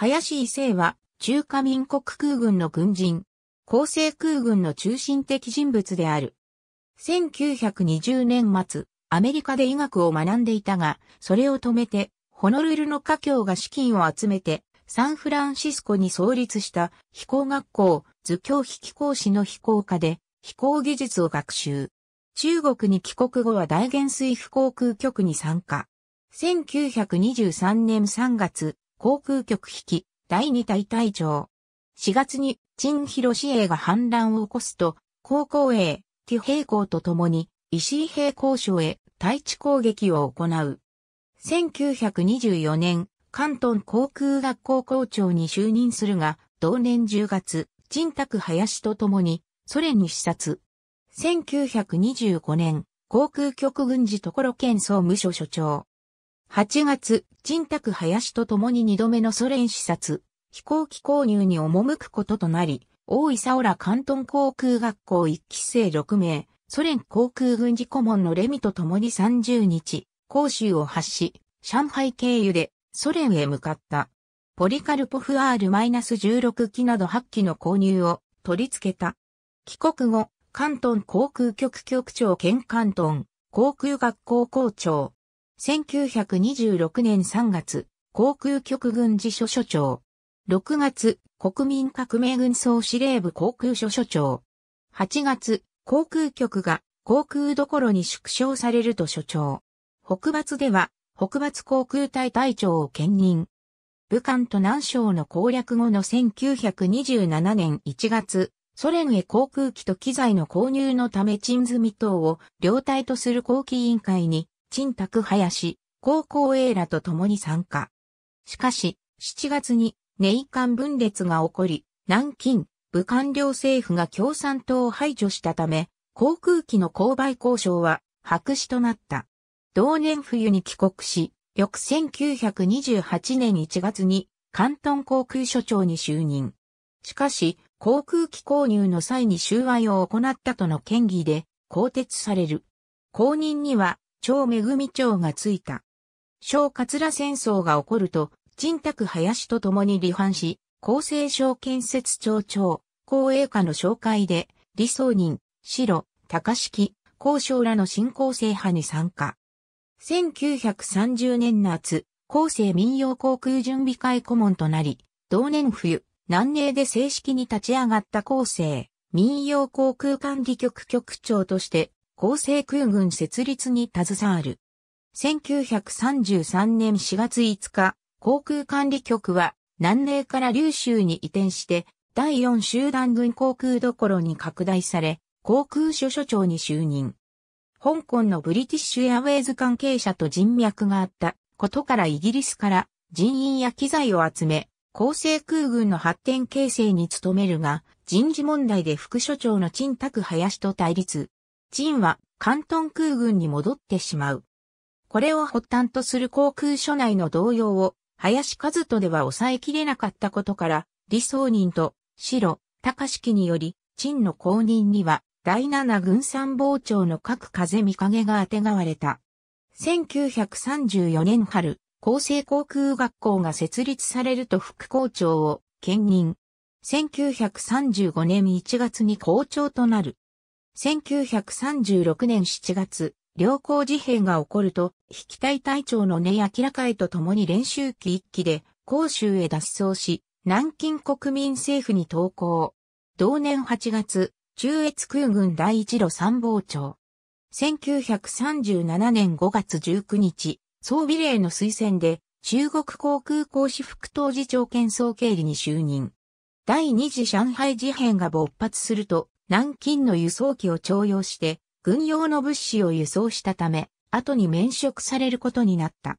林伊勢は、中華民国空軍の軍人、厚生空軍の中心的人物である。1920年末、アメリカで医学を学んでいたが、それを止めて、ホノルルの華僑が資金を集めて、サンフランシスコに創立した飛行学校、図教飛機講師の飛行科で飛行技術を学習。中国に帰国後は大元水府航空局に参加。1923年3月、航空局引き、第二大隊長。4月に、陳広市営が反乱を起こすと、高校営、テ平校と共に、石井平校所へ、対地攻撃を行う。1924年、関東航空学校校長に就任するが、同年10月、陳拓林と共に、ソ連に視察。1925年、航空局軍事所県総務所所長。8月、陳卓林と共に2度目のソ連視察、飛行機購入に赴くこととなり、大井沙浦関東航空学校1期生6名、ソ連航空軍事顧問のレミと共に30日、広州を発し、上海経由でソ連へ向かった。ポリカルポフ R-16 機など8機の購入を取り付けた。帰国後、関東航空局局長兼関東航空学校校長、1926年3月、航空局軍事所所長。6月、国民革命軍総司令部航空所所長。8月、航空局が航空どころに縮小されると所長。北伐では、北伐航空隊隊長を兼任。武漢と南省の攻略後の1927年1月、ソ連へ航空機と機材の購入のため賃積等を両隊とする後期委員会に陳卓林、高校 A らと共に参加。しかし、7月に、年間分裂が起こり、南京、武漢僚政府が共産党を排除したため、航空機の購買交渉は白紙となった。同年冬に帰国し、翌1928年1月に関東航空所長に就任。しかし、航空機購入の際に収賄を行ったとの嫌疑で更迭される。後任には長恵町がついた。小桂戦争が起こると、陳卓林と共に離反し、厚生省建設庁長、公営下の紹介で、李宗仁、白、高式、高渉らの新厚生派に参加。1930年夏、厚生民謡航空準備会顧問となり、同年冬、南寧で正式に立ち上がった厚生民謡航空管理局局長として、厚生空軍設立に携わる。1933年4月5日、航空管理局は南寧から琉州に移転して、第4集団軍航空どころに拡大され、航空所所長に就任。香港のブリティッシュエアウェイズ関係者と人脈があったことからイギリスから人員や機材を集め、厚生空軍の発展形成に努めるが、人事問題で副所長の陳卓林と対立。陳は関東空軍に戻ってしまう。これを発端とする航空所内の動揺を、林和人では抑えきれなかったことから、李宗仁と白、高式により、陳の後任には、第七軍参謀長の各風見影があてがわれた。1934年春、厚生航空学校が設立されると副校長を兼任。1935年1月に校長となる。1936年7月、良好事変が起こると、引き隊隊長の根明らかへと共に練習機一機で、広州へ脱走し、南京国民政府に投降。同年8月、中越空軍第一路参謀長。1937年5月19日、装備令の推薦で、中国航空公司副当事長兼総経理に就任。第二次上海事変が勃発すると、南京の輸送機を徴用して、軍用の物資を輸送したため、後に免職されることになった。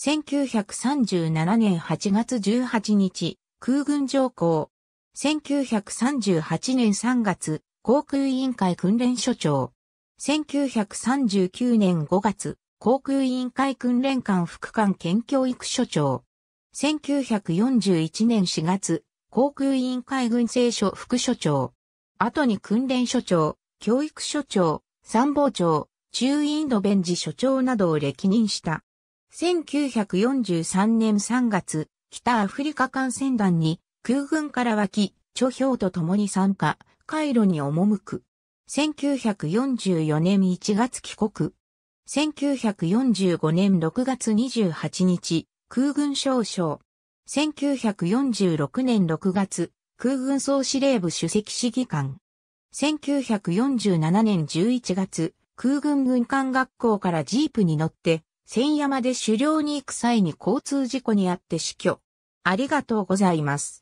1937年8月18日、空軍上校。1938年3月、航空委員会訓練所長。1939年5月、航空委員会訓練官副官兼教育所長。1941年4月、航空委員会軍政所副所長。後に訓練所長、教育所長、参謀長、中インド弁事所長などを歴任した。1943年3月、北アフリカ艦船団に空軍から湧き、著表と共に参加、回路に赴く。1944年1月帰国。1945年6月28日、空軍少将。1946年6月、空軍総司令部主席市議官。1947年11月、空軍軍艦学校からジープに乗って、千山で狩猟に行く際に交通事故にあって死去。ありがとうございます。